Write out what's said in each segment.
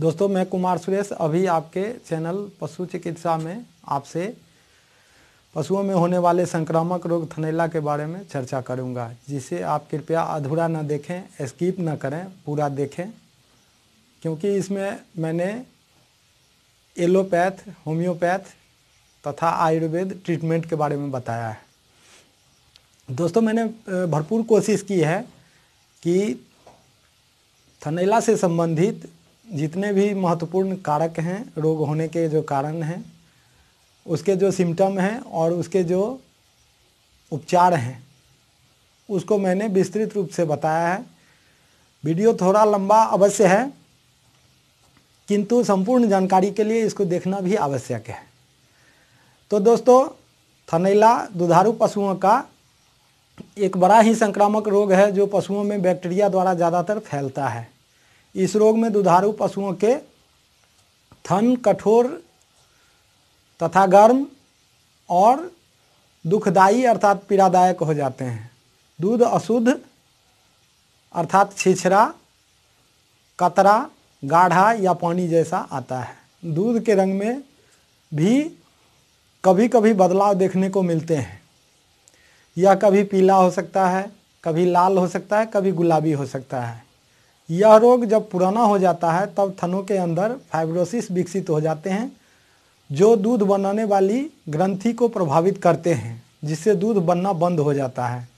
दोस्तों मैं कुमार सुरेश अभी आपके चैनल पशु चिकित्सा में आपसे पशुओं में होने वाले संक्रामक रोग थनैला के बारे में चर्चा करूंगा जिसे आप कृपया अधूरा ना देखें स्किप ना करें पूरा देखें क्योंकि इसमें मैंने एलोपैथ होम्योपैथ तथा आयुर्वेद ट्रीटमेंट के बारे में बताया है दोस्तों मैंने भरपूर कोशिश की है कि थनैला से संबंधित जितने भी महत्वपूर्ण कारक हैं रोग होने के जो कारण हैं उसके जो सिम्टम हैं और उसके जो उपचार हैं उसको मैंने विस्तृत रूप से बताया है वीडियो थोड़ा लंबा अवश्य है किंतु संपूर्ण जानकारी के लिए इसको देखना भी आवश्यक है तो दोस्तों थनैला दुधारू पशुओं का एक बड़ा ही संक्रामक रोग है जो पशुओं में बैक्टीरिया द्वारा ज़्यादातर फैलता है इस रोग में दुधारू पशुओं के थन कठोर तथा गर्म और दुखदायी अर्थात पीड़ादायक हो जाते हैं दूध अशुद्ध अर्थात छिछरा कतरा गाढ़ा या पानी जैसा आता है दूध के रंग में भी कभी कभी बदलाव देखने को मिलते हैं यह कभी पीला हो सकता है कभी लाल हो सकता है कभी गुलाबी हो सकता है यह रोग जब पुराना हो जाता है तब थनों के अंदर फाइब्रोसिस विकसित हो जाते हैं जो दूध बनाने वाली ग्रंथि को प्रभावित करते हैं जिससे दूध बनना बंद हो जाता है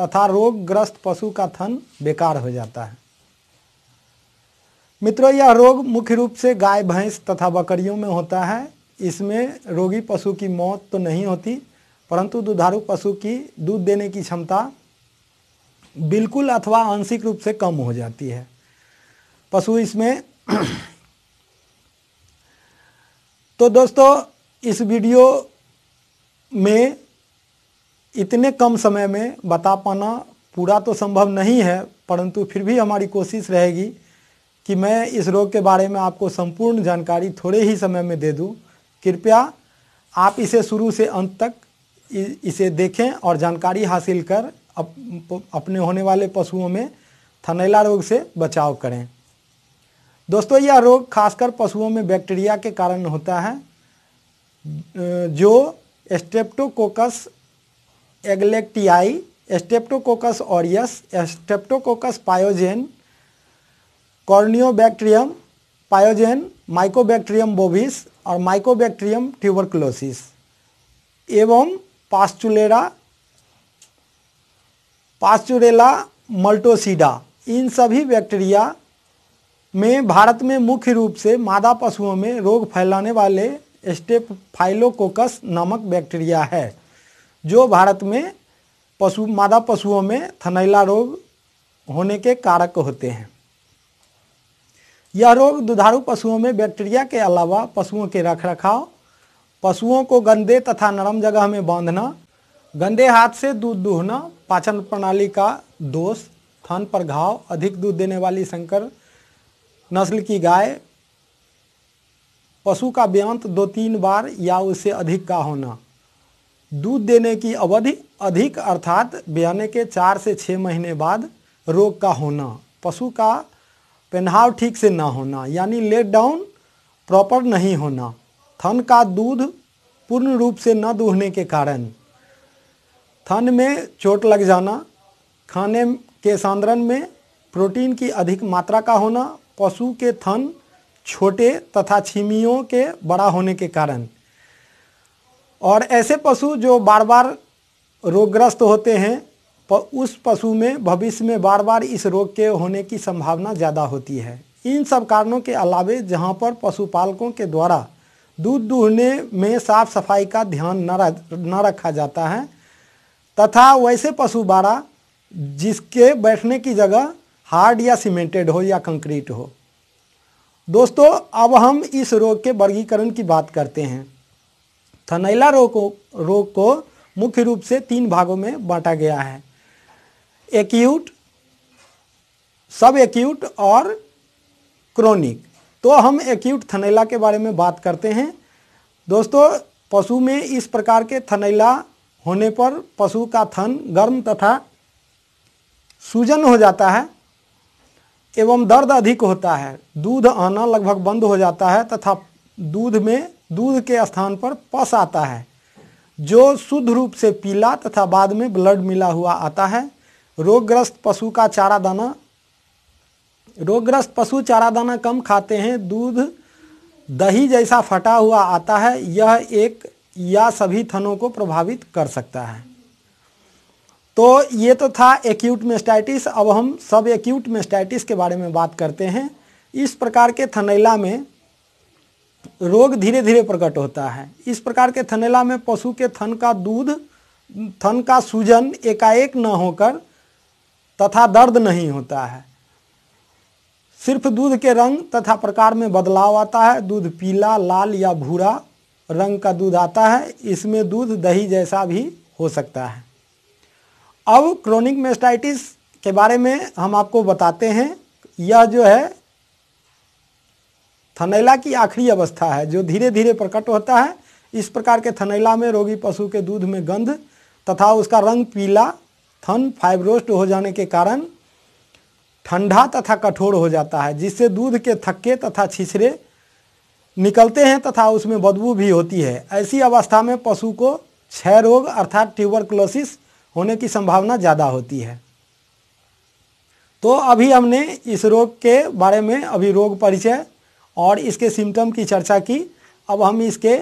तथा रोगग्रस्त पशु का थन बेकार हो जाता है मित्रों यह रोग मुख्य रूप से गाय भैंस तथा बकरियों में होता है इसमें रोगी पशु की मौत तो नहीं होती परंतु दुधारू पशु की दूध देने की क्षमता बिल्कुल अथवा आंशिक रूप से कम हो जाती है पशु इसमें तो दोस्तों इस वीडियो में इतने कम समय में बता पाना पूरा तो संभव नहीं है परंतु फिर भी हमारी कोशिश रहेगी कि मैं इस रोग के बारे में आपको संपूर्ण जानकारी थोड़े ही समय में दे दूं कृपया आप इसे शुरू से अंत तक इसे देखें और जानकारी हासिल कर अप, अपने होने वाले पशुओं में थनैला रोग से बचाव करें दोस्तों यह रोग खासकर पशुओं में बैक्टीरिया के कारण होता है जो Streptococcus agalactiae Streptococcus aureus Streptococcus pyogenes Corynebacterium pyogenes Mycobacterium bovis और माइकोबैक्टीरियम ट्यूबरकुलोसिस एवं पास्चुलेरा पास्चुरेला मल्टोसीडा इन सभी बैक्टीरिया में भारत में मुख्य रूप से मादा पशुओं में रोग फैलाने वाले स्टेपफाइलोकोकस नामक बैक्टीरिया है जो भारत में पशु मादा पशुओं में थनैला रोग होने के कारक होते हैं यह रोग दुधारू पशुओं में बैक्टीरिया के अलावा पशुओं के रखरखाव पशुओं को गंदे तथा नरम जगह में बांधना गंदे हाथ से दूध दूहना पाचन प्रणाली का दोष थन पर घाव अधिक दूध देने वाली संकर नस्ल की गाय पशु का ब्यांत दो तीन बार या उससे अधिक का होना दूध देने की अवधि अधिक अर्थात ब्याने के चार से छः महीने बाद रोग का होना पशु का पहनाव ठीक से ना होना यानी लेट डाउन प्रॉपर नहीं होना थन का दूध पूर्ण रूप से न दूहने के कारण थन में चोट लग जाना खाने के सांद्रण में प्रोटीन की अधिक मात्रा का होना पशु के थन छोटे तथा छिमियों के बड़ा होने के कारण और ऐसे पशु जो बार बार रोगग्रस्त होते हैं उस पशु में भविष्य में बार बार इस रोग के होने की संभावना ज़्यादा होती है इन सब कारणों के अलावे जहाँ पर पशुपालकों के द्वारा दूध दूहने में साफ सफाई का ध्यान न न रखा जाता है तथा वैसे पशु बारा जिसके बैठने की जगह हार्ड या सीमेंटेड हो या कंक्रीट हो दोस्तों अब हम इस रोग के वर्गीकरण की बात करते हैं थनैला रोग रोग को मुख्य रूप से तीन भागों में बांटा गया है एक्यूट सब एक्यूट और क्रोनिक तो हम एक्यूट थनैला के बारे में बात करते हैं दोस्तों पशु में इस प्रकार के थनैला होने पर पशु का थन गर्म तथा सूजन हो जाता है एवं दर्द अधिक होता है दूध आना लगभग बंद हो जाता है तथा दूध में दूध के स्थान पर पस आता है जो शुद्ध रूप से पीला तथा बाद में ब्लड मिला हुआ आता है रोगग्रस्त पशु का चारा दाना रोगग्रस्त पशु चारा दाना कम खाते हैं दूध दही जैसा फटा हुआ आता है यह एक या सभी थनों को प्रभावित कर सकता है तो ये तो था एक्यूट मेस्टाइटिस अब हम सब एक्यूट मेस्टाइटिस के बारे में बात करते हैं इस प्रकार के थनैला में रोग धीरे धीरे प्रकट होता है इस प्रकार के थनैला में पशु के थन का दूध थन का सूजन एकाएक न होकर तथा दर्द नहीं होता है सिर्फ दूध के रंग तथा प्रकार में बदलाव आता है दूध पीला लाल या भूरा रंग का दूध आता है इसमें दूध दही जैसा भी हो सकता है अब क्रोनिक मेस्टाइटिस के बारे में हम आपको बताते हैं यह जो है थनैला की आखिरी अवस्था है जो धीरे धीरे प्रकट होता है इस प्रकार के थनैला में रोगी पशु के दूध में गंध तथा उसका रंग पीला थन फाइब्रोस्ट हो जाने के कारण ठंडा तथा कठोर हो जाता है जिससे दूध के थक्के तथा छिछरे निकलते हैं तथा उसमें बदबू भी होती है ऐसी अवस्था में पशु को क्षय रोग अर्थात क्लोसिस होने की संभावना ज़्यादा होती है तो अभी हमने इस रोग के बारे में अभी रोग परिचय और इसके सिम्टम की चर्चा की अब हम इसके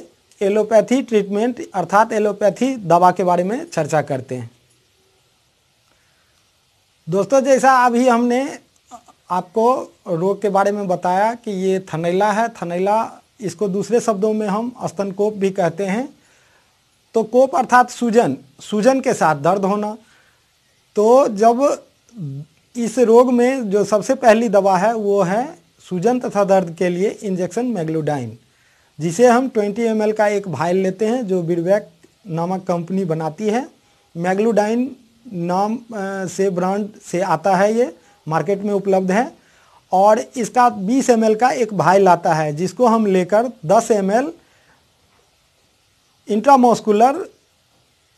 एलोपैथी ट्रीटमेंट अर्थात एलोपैथी दवा के बारे में चर्चा करते हैं दोस्तों जैसा अभी हमने आपको रोग के बारे में बताया कि ये थनैला है थनैला इसको दूसरे शब्दों में हम स्तनकोप भी कहते हैं तो कोप अर्थात सूजन सूजन के साथ दर्द होना तो जब इस रोग में जो सबसे पहली दवा है वो है सूजन तथा दर्द के लिए इंजेक्शन मैग्लोडाइन जिसे हम 20 एम का एक भाइल लेते हैं जो बिरवैक नामक कंपनी बनाती है मैग्लोडाइन नाम से ब्रांड से आता है ये मार्केट में उपलब्ध है और इसका 20 एम का एक भाइल आता है जिसको हम लेकर 10 एम इंट्रामोस्कुलर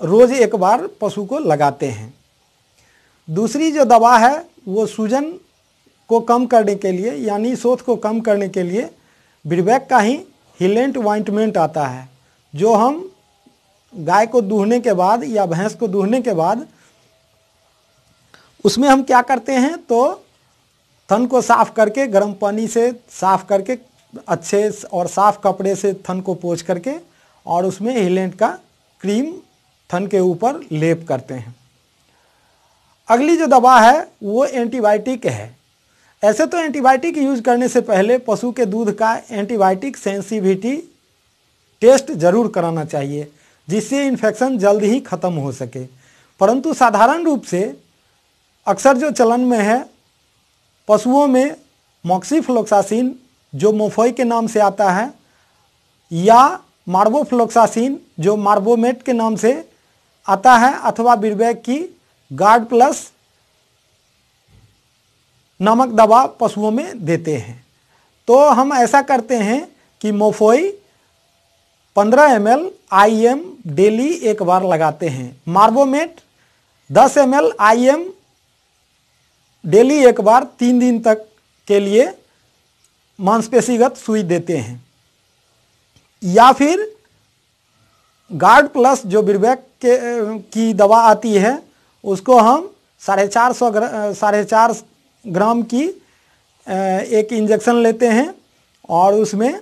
रोज़ एक बार पशु को लगाते हैं दूसरी जो दवा है वो सूजन को कम करने के लिए यानी शोथ को कम करने के लिए ब्रिबैक का ही हिलेंट वाइंटमेंट आता है जो हम गाय को दूहने के बाद या भैंस को दूहने के बाद उसमें हम क्या करते हैं तो थन को साफ़ करके गर्म पानी से साफ़ करके अच्छे और साफ़ कपड़े से थन को पोछ करके और उसमें हेलेंट का क्रीम थन के ऊपर लेप करते हैं अगली जो दवा है वो एंटीबायोटिक है ऐसे तो एंटीबायोटिक यूज करने से पहले पशु के दूध का एंटीबायोटिक सेंसिविटी टेस्ट जरूर कराना चाहिए जिससे इन्फेक्शन जल्द ही ख़त्म हो सके परंतु साधारण रूप से अक्सर जो चलन में है पशुओं में मॉक्सीफ्लोक्सासिन जो मोफोई के नाम से आता है या मार्बोफ्लोक्सासिन जो मार्बोमेट के नाम से आता है अथवा बिरबैक की गार्ड प्लस नमक दवा पशुओं में देते हैं तो हम ऐसा करते हैं कि मोफोई 15 M L I M daily एक बार लगाते हैं मार्बोमेट 10 M L I M daily एक बार तीन दिन तक के लिए मांसपेशीगत सुई देते हैं या फिर गार्ड प्लस जो बिरबैक के की दवा आती है उसको हम साढ़े चार सौ साढ़े चार ग्राम की एक इंजेक्शन लेते हैं और उसमें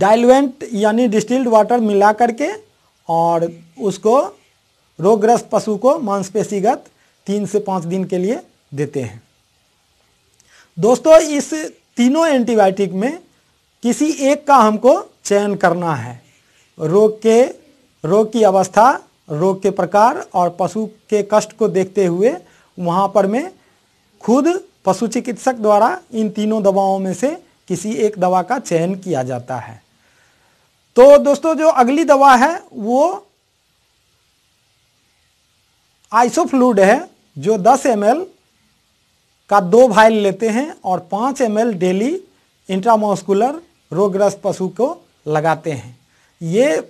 डाइलवेंट यानी डिस्टिल्ड वाटर मिला करके और उसको रोगग्रस्त पशु को मांसपेशीगत तीन से पाँच दिन के लिए देते हैं दोस्तों इस तीनों एंटीबायोटिक में किसी एक का हमको चयन करना है रोग के रोग की अवस्था रोग के प्रकार और पशु के कष्ट को देखते हुए वहाँ पर मैं खुद पशु चिकित्सक द्वारा इन तीनों दवाओं में से किसी एक दवा का चयन किया जाता है तो दोस्तों जो अगली दवा है वो आइसोफ्लूड है जो 10 एम का दो भाइल लेते हैं और 5 एम डेली इंट्रामोस्कुलर रोगग्रस्त पशु को लगाते हैं ये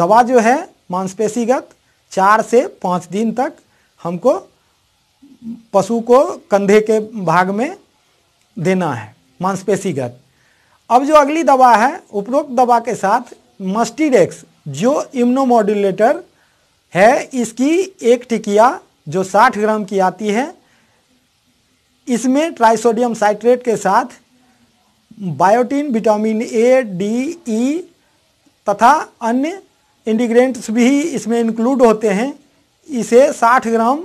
दवा जो है मांसपेशीगत चार से पाँच दिन तक हमको पशु को कंधे के भाग में देना है मांसपेशीगत अब जो अगली दवा है उपरोक्त दवा के साथ मस्टिडेक्स जो इम्नोमोडुलेटर है इसकी एक टिकिया जो 60 ग्राम की आती है इसमें ट्राइसोडियम साइट्रेट के साथ biotin vitamin A D E तथा अन्य इंडिग्रेंट्स भी इसमें इंक्लूड होते हैं इसे 60 ग्राम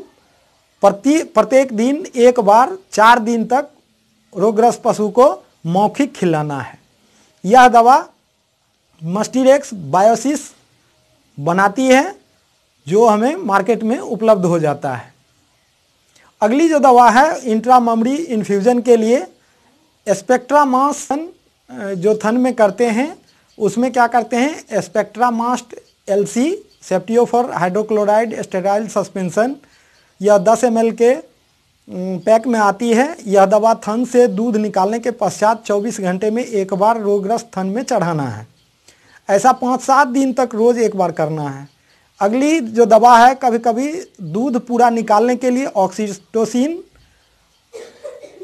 प्रति प्रत्येक दिन एक बार चार दिन तक रोगग्रस्त पशु को मौखिक खिलाना है यह दवा मस्टिरेक्स बायोसिस बनाती है जो हमें मार्केट में उपलब्ध हो जाता है अगली जो दवा है इंट्राममरी इन्फ्यूज़न के लिए स्पेक्ट्रा मास uh, जो थन में करते हैं उसमें क्या करते हैं Spectramast L C ceftiofur hydrochloride sterile suspension यह 10 एम के पैक में आती है यह दवा थन से दूध निकालने के पश्चात 24 घंटे में एक बार रोगग्रस्त थन में चढ़ाना है ऐसा पाँच सात दिन तक रोज़ एक बार करना है अगली जो दवा है कभी कभी दूध पूरा निकालने के लिए ऑक्सीटोसिन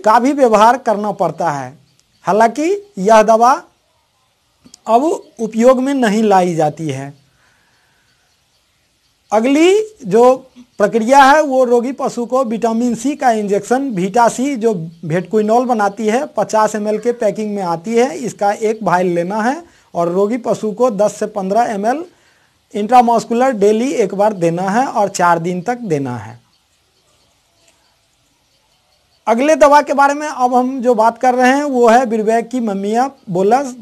का भी व्यवहार करना पड़ता है हालांकि यह दवा अब उपयोग में नहीं लाई जाती है अगली जो प्रक्रिया है वो रोगी पशु को विटामिन सी का इंजेक्शन भीटा सी जो भेटकुइनॉल बनाती है 50 एम के पैकिंग में आती है इसका एक भाइल लेना है और रोगी पशु को 10 से 15 एम एल इंट्रामोस्कुलर डेली एक बार देना है और चार दिन तक देना है अगले दवा के बारे में अब हम जो बात कर रहे हैं वो है बिरबैक की मम्मिया बोलस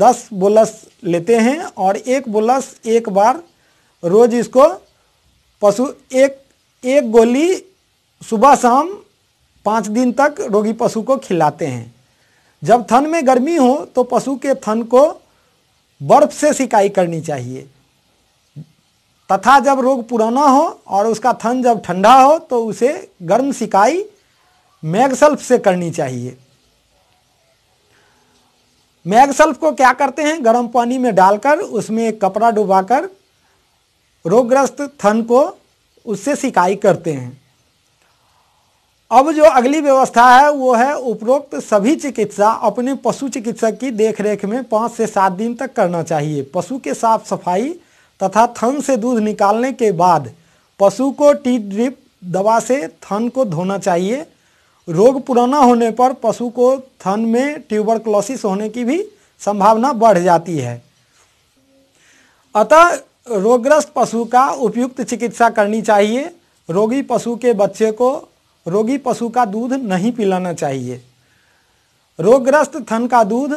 दस बोलस लेते हैं और एक बोलस एक बार रोज़ इसको पशु एक एक गोली सुबह शाम पाँच दिन तक रोगी पशु को खिलाते हैं जब थन में गर्मी हो तो पशु के थन को बर्फ से सिकाई करनी चाहिए तथा जब रोग पुराना हो और उसका थन जब ठंडा हो तो उसे गर्म सिकाई मैगसेल्फ से करनी चाहिए मैगसेल्फ को क्या करते हैं गर्म पानी में डालकर उसमें एक कपड़ा डुबाकर रोगग्रस्त थन को उससे सिकाई करते हैं अब जो अगली व्यवस्था है वो है उपरोक्त सभी चिकित्सा अपने पशु चिकित्सक की देखरेख में पाँच से सात दिन तक करना चाहिए पशु के साफ सफाई तथा थन से दूध निकालने के बाद पशु को टी ड्रिप दवा से थन को धोना चाहिए रोग पुराना होने पर पशु को थन में ट्यूबरक्लोसिस होने की भी संभावना बढ़ जाती है अतः रोगग्रस्त पशु का उपयुक्त चिकित्सा करनी चाहिए रोगी पशु के बच्चे को रोगी पशु का दूध नहीं पिलाना चाहिए रोगग्रस्त थन का दूध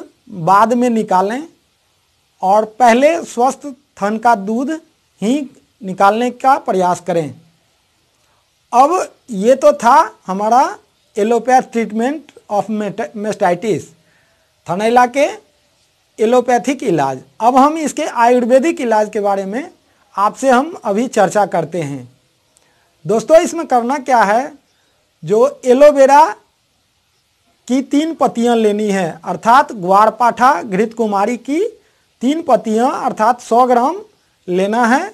बाद में निकालें और पहले स्वस्थ थन का दूध ही निकालने का प्रयास करें अब ये तो था हमारा एलोपैथ ट्रीटमेंट ऑफ मेस्टाइटिस थनैला के एलोपैथिक इलाज अब हम इसके आयुर्वेदिक इलाज के बारे में आपसे हम अभी चर्चा करते हैं दोस्तों इसमें करना क्या है जो एलोवेरा की तीन पत्तियां लेनी है अर्थात ग्वारपाठा घृत कुमारी की तीन पत्तियां अर्थात 100 ग्राम लेना है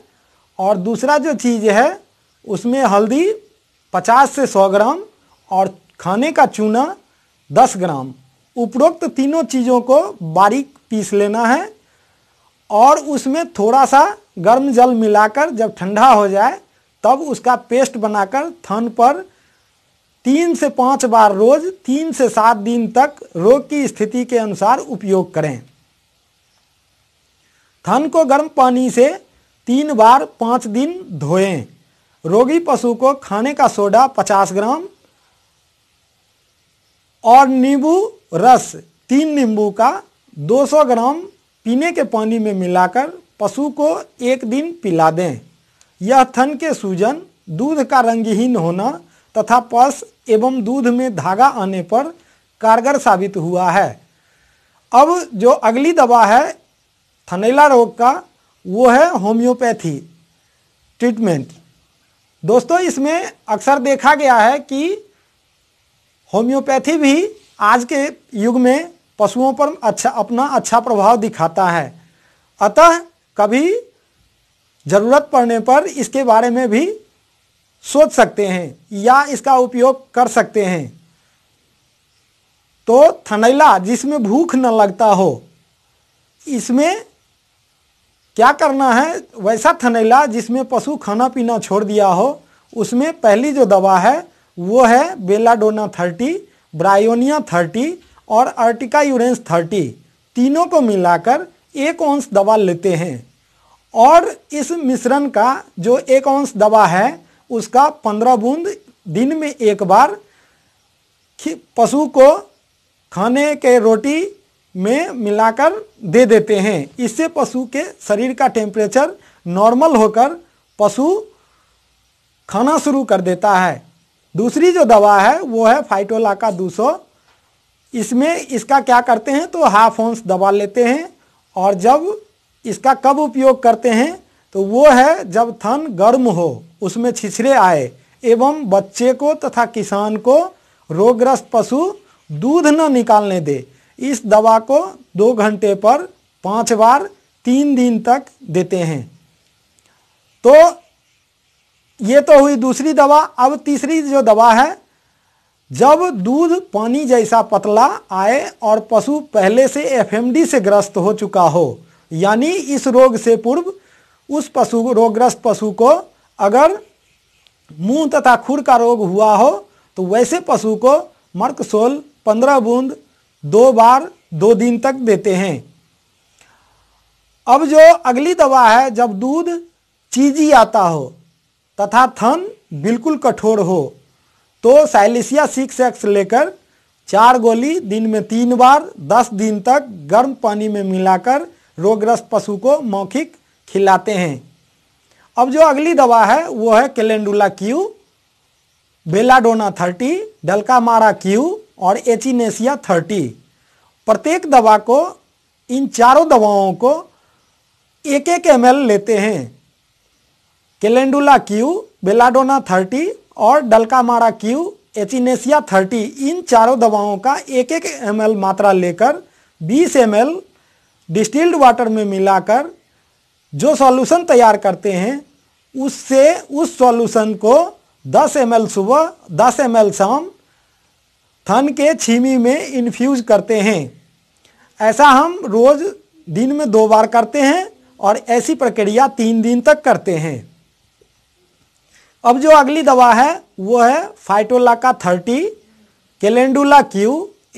और दूसरा जो चीज़ है उसमें हल्दी 50 से 100 ग्राम और खाने का चूना 10 ग्राम उपरोक्त तीनों चीज़ों को बारीक पीस लेना है और उसमें थोड़ा सा गर्म जल मिलाकर जब ठंडा हो जाए तब उसका पेस्ट बनाकर थन पर तीन से पाँच बार रोज तीन से सात दिन तक रोग की स्थिति के अनुसार उपयोग करें थन को गर्म पानी से तीन बार पाँच दिन धोएं रोगी पशु को खाने का सोडा 50 ग्राम और नींबू रस तीन नींबू का 200 ग्राम पीने के पानी में मिलाकर पशु को एक दिन पिला दें यह थन के सूजन दूध का रंगहीन होना तथा पस एवं दूध में धागा आने पर कारगर साबित हुआ है अब जो अगली दवा है थनेला रोग का वो है होम्योपैथी ट्रीटमेंट दोस्तों इसमें अक्सर देखा गया है कि होम्योपैथी भी आज के युग में पशुओं पर अच्छा अपना अच्छा प्रभाव दिखाता है अतः कभी ज़रूरत पड़ने पर इसके बारे में भी सोच सकते हैं या इसका उपयोग कर सकते हैं तो थनैला जिसमें भूख न लगता हो इसमें क्या करना है वैसा थनैला जिसमें पशु खाना पीना छोड़ दिया हो उसमें पहली जो दवा है वो है बेलाडोना थर्टी ब्रायोनिया थर्टी और अर्टिका यूरेंस थर्टी तीनों को मिलाकर एक ओंस दवा लेते हैं और इस मिश्रण का जो एक ओंस दवा है उसका पंद्रह बूंद दिन में एक बार पशु को खाने के रोटी में मिलाकर दे देते हैं इससे पशु के शरीर का टेम्परेचर नॉर्मल होकर पशु खाना शुरू कर देता है दूसरी जो दवा है वो है फाइटोला का दूसो इसमें इसका क्या करते हैं तो हाफ ओंस दबा लेते हैं और जब इसका कब उपयोग करते हैं तो वो है जब थन गर्म हो उसमें छिछरे आए एवं बच्चे को तथा किसान को रोगग्रस्त पशु दूध न निकालने दे इस दवा को दो घंटे पर पाँच बार तीन दिन तक देते हैं तो ये तो हुई दूसरी दवा अब तीसरी जो दवा है जब दूध पानी जैसा पतला आए और पशु पहले से एफएमडी से ग्रस्त हो चुका हो यानी इस रोग से पूर्व उस पशु रोगग्रस्त पशु को अगर मुंह तथा खुर का रोग हुआ हो तो वैसे पशु को मर्कसोल पंद्रह बूंद दो बार दो दिन तक देते हैं अब जो अगली दवा है जब दूध चीजी आता हो तथा थन बिल्कुल कठोर हो तो साइलिसिया सिक्स एक्स लेकर चार गोली दिन में तीन बार दस दिन तक गर्म पानी में मिलाकर रोगग्रस्त पशु को मौखिक खिलाते हैं अब जो अगली दवा है वो है calendula Q belladonna thirty dulcamara Q और एचिनेसिया थर्टी प्रत्येक दवा को इन चारों दवाओं को एक एक एम लेते हैं केलेंडुला क्यू बेलाडोना थर्टी और डलकामारा क्यू एचिनेसिया थर्टी इन चारों दवाओं का एक एक एम मात्रा लेकर 20 एम डिस्टिल्ड वाटर में मिलाकर जो सॉल्यूशन तैयार करते हैं उससे उस सॉल्यूशन को 10 एम सुबह 10 एम शाम थन के छीमी में इन्फ्यूज करते हैं ऐसा हम रोज़ दिन में दो बार करते हैं और ऐसी प्रक्रिया तीन दिन तक करते हैं अब जो अगली दवा है वो है phytolacca thirty calendula Q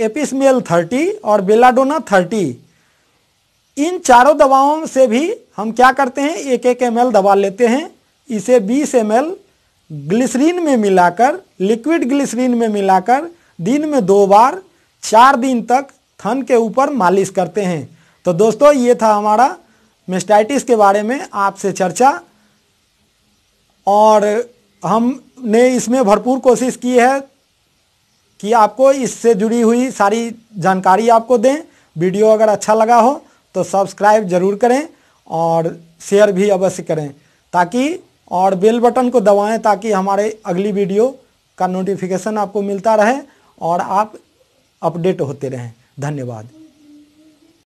apis mel thirty और बेलाडोना थर्टी इन चारों दवाओं से भी हम क्या करते हैं एक एक एम दवा लेते हैं इसे 20 एम ग्लिसरीन में मिलाकर लिक्विड ग्लिसरीन में मिलाकर दिन में दो बार चार दिन तक थन के ऊपर मालिश करते हैं तो दोस्तों ये था हमारा मेस्टाइटिस के बारे में आपसे चर्चा और हमने इसमें भरपूर कोशिश की है कि आपको इससे जुड़ी हुई सारी जानकारी आपको दें वीडियो अगर अच्छा लगा हो तो सब्सक्राइब ज़रूर करें और शेयर भी अवश्य करें ताकि और बेल बटन को दबाएं ताकि हमारे अगली वीडियो का नोटिफिकेशन आपको मिलता रहे और आप अपडेट होते रहें धन्यवाद